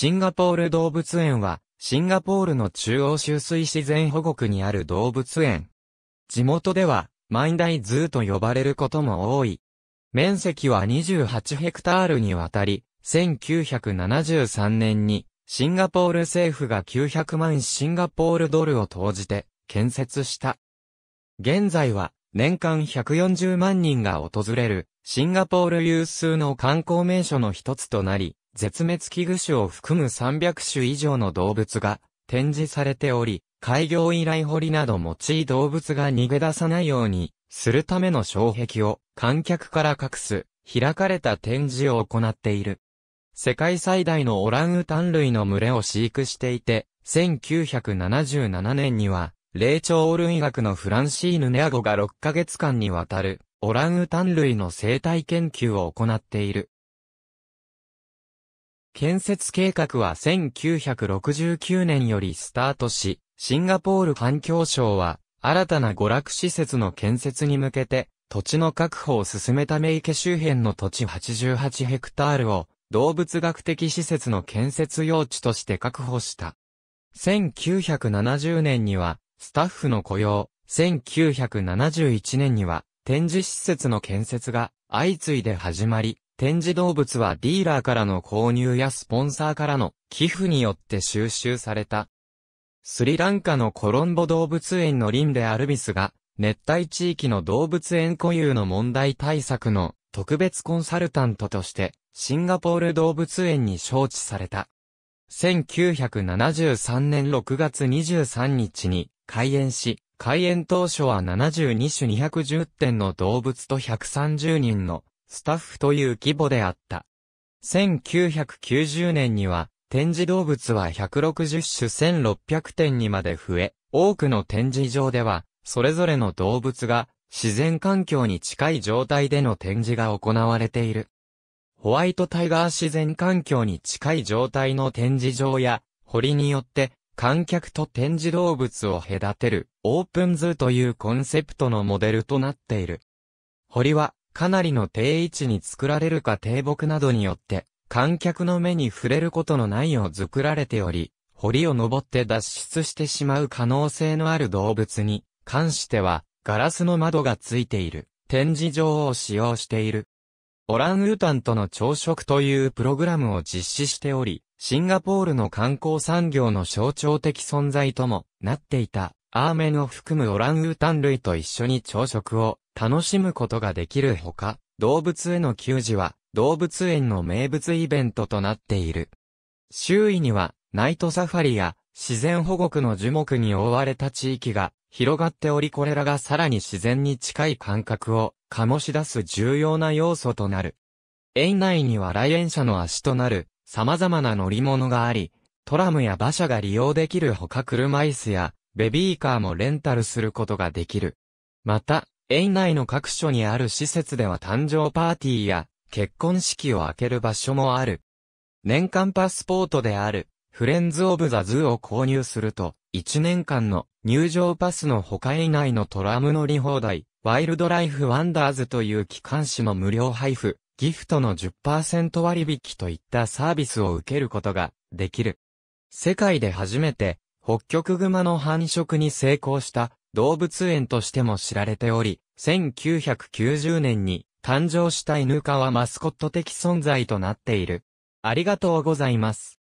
シンガポール動物園は、シンガポールの中央集水自然保護区にある動物園。地元では、マインダイズーと呼ばれることも多い。面積は28ヘクタールにわたり、1973年に、シンガポール政府が900万シンガポールドルを投じて、建設した。現在は、年間140万人が訪れる、シンガポール有数の観光名所の一つとなり、絶滅危惧種を含む300種以上の動物が展示されており、開業以来掘りなどちい動物が逃げ出さないようにするための障壁を観客から隠す開かれた展示を行っている。世界最大のオランウタン類の群れを飼育していて、1977年には、霊長類学のフランシーヌ・ネアゴが6ヶ月間にわたる、オランウタン類の生態研究を行っている。建設計画は1969年よりスタートし、シンガポール環境省は、新たな娯楽施設の建設に向けて、土地の確保を進めため池周辺の土地88ヘクタールを、動物学的施設の建設用地として確保した。1970年には、スタッフの雇用、1971年には、展示施設の建設が相次いで始まり、展示動物はディーラーからの購入やスポンサーからの寄付によって収集された。スリランカのコロンボ動物園のリンレ・アルビスが、熱帯地域の動物園固有の問題対策の特別コンサルタントとして、シンガポール動物園に招致された。1973年6月23日に開園し、開園当初は72種210点の動物と130人のスタッフという規模であった。1990年には、展示動物は160種1600点にまで増え、多くの展示場では、それぞれの動物が自然環境に近い状態での展示が行われている。ホワイトタイガー自然環境に近い状態の展示場や、堀によって観客と展示動物を隔てるオープンズというコンセプトのモデルとなっている。堀はかなりの定位置に作られるか低木などによって、観客の目に触れることのないよう作られており、堀を登って脱出してしまう可能性のある動物に関しては、ガラスの窓がついている展示場を使用している。オランウータンとの朝食というプログラムを実施しており、シンガポールの観光産業の象徴的存在ともなっていた。アーメンを含むオランウータン類と一緒に朝食を楽しむことができるほか、動物への給仕は動物園の名物イベントとなっている。周囲にはナイトサファリや自然保護区の樹木に覆われた地域が広がっておりこれらがさらに自然に近い感覚を醸し出す重要な要素となる。園内には来園者の足となる様々な乗り物があり、トラムや馬車が利用できるほか車椅子やベビーカーもレンタルすることができる。また、園内の各所にある施設では誕生パーティーや結婚式を開ける場所もある。年間パスポートであるフレンズ・オブ・ザ・ズーを購入すると、1年間の入場パスの他以内のトラム乗り放題、ワイルドライフ・ワンダーズという機関紙も無料配布、ギフトの10%割引といったサービスを受けることができる。世界で初めて北極熊の繁殖に成功した動物園としても知られており、1990年に誕生した犬川はマスコット的存在となっている。ありがとうございます。